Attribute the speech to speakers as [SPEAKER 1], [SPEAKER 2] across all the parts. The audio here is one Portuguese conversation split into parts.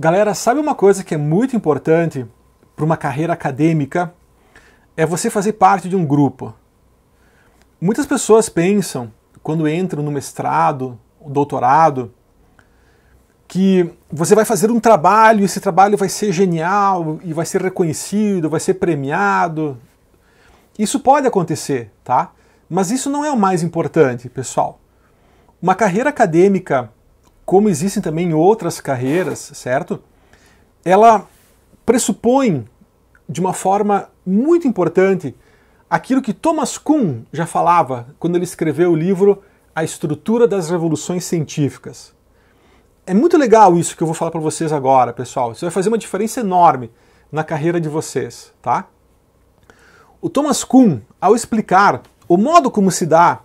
[SPEAKER 1] Galera, sabe uma coisa que é muito importante para uma carreira acadêmica? É você fazer parte de um grupo. Muitas pessoas pensam, quando entram no mestrado, doutorado, que você vai fazer um trabalho, e esse trabalho vai ser genial e vai ser reconhecido, vai ser premiado. Isso pode acontecer, tá? Mas isso não é o mais importante, pessoal. Uma carreira acadêmica como existem também outras carreiras, certo? Ela pressupõe de uma forma muito importante aquilo que Thomas Kuhn já falava quando ele escreveu o livro A Estrutura das Revoluções Científicas. É muito legal isso que eu vou falar para vocês agora, pessoal. Isso vai fazer uma diferença enorme na carreira de vocês, tá? O Thomas Kuhn, ao explicar o modo como se dá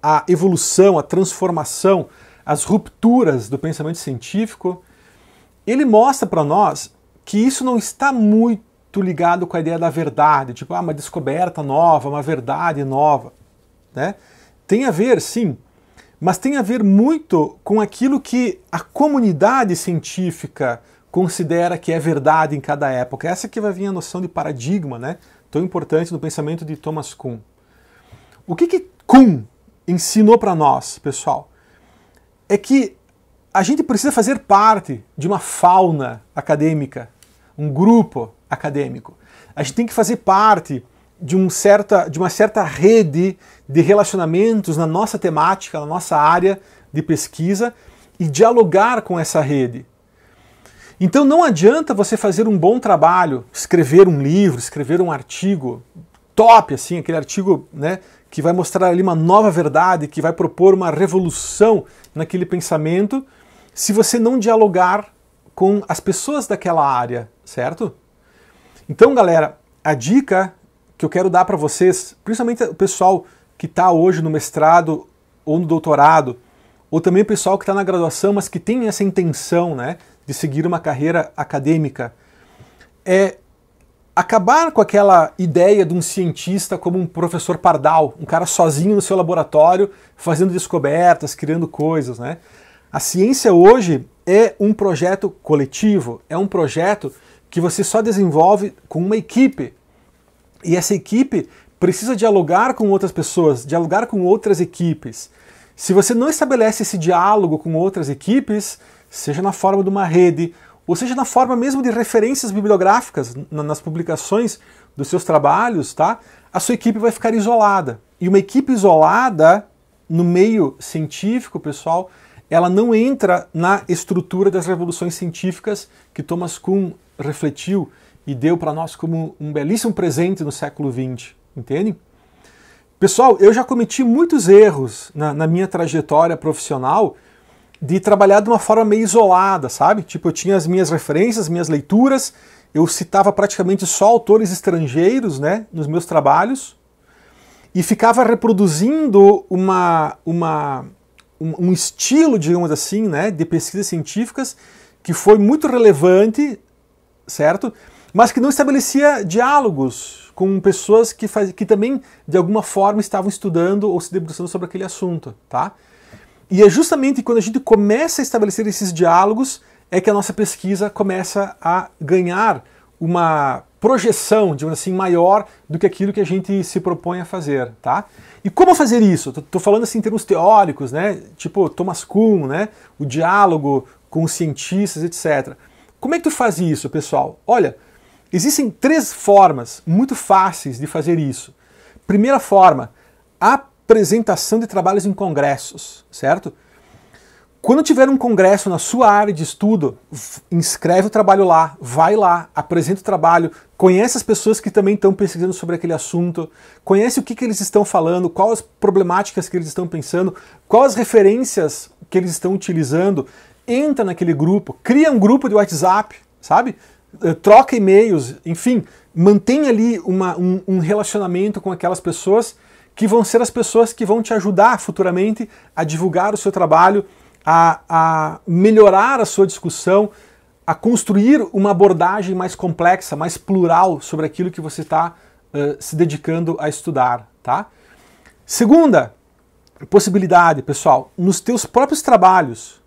[SPEAKER 1] a evolução, a transformação as rupturas do pensamento científico, ele mostra para nós que isso não está muito ligado com a ideia da verdade, tipo, ah, uma descoberta nova, uma verdade nova. Né? Tem a ver, sim, mas tem a ver muito com aquilo que a comunidade científica considera que é verdade em cada época. Essa que vai vir a noção de paradigma, né? Tão importante no pensamento de Thomas Kuhn. O que que Kuhn ensinou para nós, pessoal? é que a gente precisa fazer parte de uma fauna acadêmica, um grupo acadêmico. A gente tem que fazer parte de, um certa, de uma certa rede de relacionamentos na nossa temática, na nossa área de pesquisa e dialogar com essa rede. Então não adianta você fazer um bom trabalho, escrever um livro, escrever um artigo top, assim, aquele artigo né, que vai mostrar ali uma nova verdade, que vai propor uma revolução naquele pensamento, se você não dialogar com as pessoas daquela área, certo? Então, galera, a dica que eu quero dar para vocês, principalmente o pessoal que está hoje no mestrado ou no doutorado, ou também o pessoal que está na graduação, mas que tem essa intenção né, de seguir uma carreira acadêmica, é acabar com aquela ideia de um cientista como um professor pardal, um cara sozinho no seu laboratório, fazendo descobertas, criando coisas, né? A ciência hoje é um projeto coletivo, é um projeto que você só desenvolve com uma equipe. E essa equipe precisa dialogar com outras pessoas, dialogar com outras equipes. Se você não estabelece esse diálogo com outras equipes, seja na forma de uma rede ou seja, na forma mesmo de referências bibliográficas nas publicações dos seus trabalhos, tá? A sua equipe vai ficar isolada. E uma equipe isolada no meio científico, pessoal, ela não entra na estrutura das revoluções científicas que Thomas Kuhn refletiu e deu para nós como um belíssimo presente no século XX, entende? Pessoal, eu já cometi muitos erros na, na minha trajetória profissional de trabalhar de uma forma meio isolada, sabe? Tipo, eu tinha as minhas referências, minhas leituras, eu citava praticamente só autores estrangeiros, né, nos meus trabalhos, e ficava reproduzindo uma, uma, um, estilo, digamos assim, né, de pesquisas científicas que foi muito relevante, certo? Mas que não estabelecia diálogos com pessoas que, faz, que também, de alguma forma, estavam estudando ou se debruçando sobre aquele assunto, tá? E é justamente quando a gente começa a estabelecer esses diálogos é que a nossa pesquisa começa a ganhar uma projeção, digamos assim, maior do que aquilo que a gente se propõe a fazer, tá? E como fazer isso? Estou falando assim em termos teóricos, né? Tipo Thomas Kuhn, né? O diálogo com os cientistas, etc. Como é que tu faz isso, pessoal? Olha, existem três formas muito fáceis de fazer isso. Primeira forma, a apresentação de trabalhos em congressos, certo? Quando tiver um congresso na sua área de estudo, inscreve o trabalho lá, vai lá, apresenta o trabalho, conhece as pessoas que também estão pesquisando sobre aquele assunto, conhece o que, que eles estão falando, quais as problemáticas que eles estão pensando, quais as referências que eles estão utilizando, entra naquele grupo, cria um grupo de WhatsApp, sabe? Eh, troca e-mails, enfim, mantém ali uma, um, um relacionamento com aquelas pessoas que vão ser as pessoas que vão te ajudar futuramente a divulgar o seu trabalho, a, a melhorar a sua discussão, a construir uma abordagem mais complexa, mais plural sobre aquilo que você está uh, se dedicando a estudar, tá? Segunda possibilidade, pessoal, nos teus próprios trabalhos,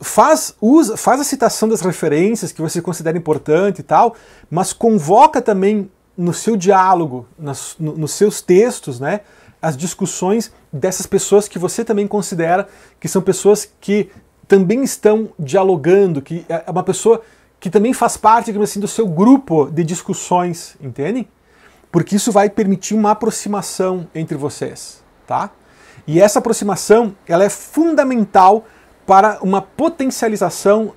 [SPEAKER 1] faz, usa, faz a citação das referências que você considera importante e tal, mas convoca também no seu diálogo, nas, no, nos seus textos, né, as discussões dessas pessoas que você também considera que são pessoas que também estão dialogando, que é, é uma pessoa que também faz parte assim, do seu grupo de discussões, entendem? Porque isso vai permitir uma aproximação entre vocês, tá? E essa aproximação ela é fundamental para uma potencialização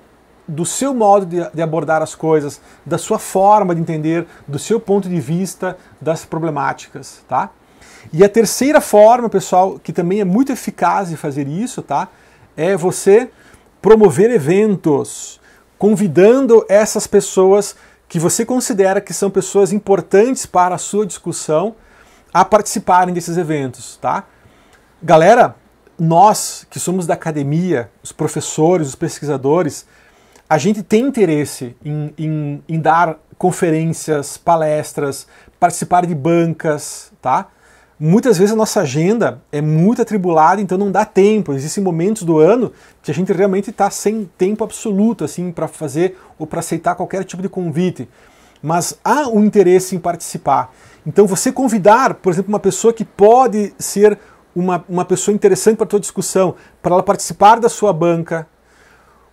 [SPEAKER 1] do seu modo de, de, abordar as coisas, da sua forma de entender, do seu ponto de vista das problemáticas, tá? E a terceira forma, pessoal, que também é muito eficaz de fazer isso, tá? É você promover eventos, convidando essas pessoas que você considera que são pessoas importantes para a sua discussão a participarem desses eventos, tá? Galera, nós que somos da academia, os professores, os pesquisadores, a gente tem interesse em, em, em dar conferências, palestras, participar de bancas, tá? Muitas vezes a nossa agenda é muito atribulada, então não dá tempo. Existem momentos do ano que a gente realmente está sem tempo absoluto assim para fazer ou para aceitar qualquer tipo de convite. Mas há um interesse em participar. Então você convidar, por exemplo, uma pessoa que pode ser uma, uma pessoa interessante para a tua discussão, para ela participar da sua banca,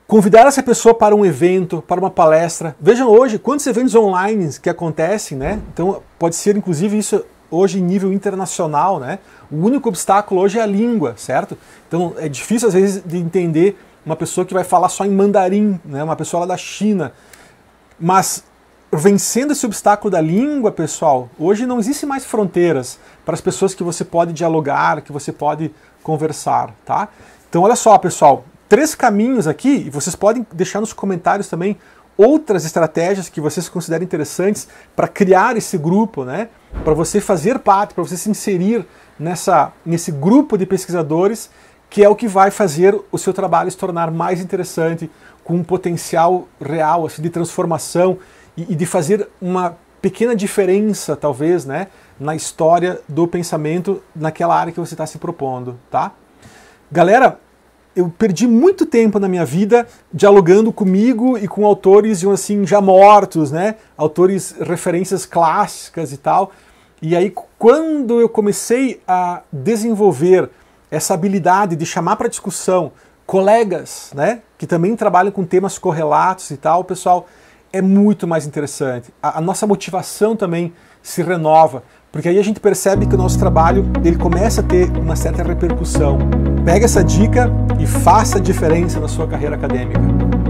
[SPEAKER 1] Convidar essa pessoa para um evento, para uma palestra. Vejam hoje quantos eventos online que acontecem, né? Então pode ser inclusive isso hoje em nível internacional, né? O único obstáculo hoje é a língua, certo? Então é difícil às vezes de entender uma pessoa que vai falar só em mandarim, né? Uma pessoa lá da China. Mas vencendo esse obstáculo da língua, pessoal, hoje não existem mais fronteiras para as pessoas que você pode dialogar, que você pode conversar, tá? Então olha só, pessoal, três caminhos aqui, e vocês podem deixar nos comentários também outras estratégias que vocês considerem interessantes para criar esse grupo, né? Para você fazer parte, para você se inserir nessa, nesse grupo de pesquisadores, que é o que vai fazer o seu trabalho se tornar mais interessante, com um potencial real assim, de transformação e, e de fazer uma pequena diferença, talvez, né, na história do pensamento naquela área que você está se propondo, tá? Galera, eu perdi muito tempo na minha vida dialogando comigo e com autores de, assim já mortos, né? Autores referências clássicas e tal. E aí quando eu comecei a desenvolver essa habilidade de chamar para discussão colegas, né, que também trabalham com temas correlatos e tal, pessoal, é muito mais interessante. A, a nossa motivação também se renova, porque aí a gente percebe que o nosso trabalho ele começa a ter uma certa repercussão. Pega essa dica e faça a diferença na sua carreira acadêmica.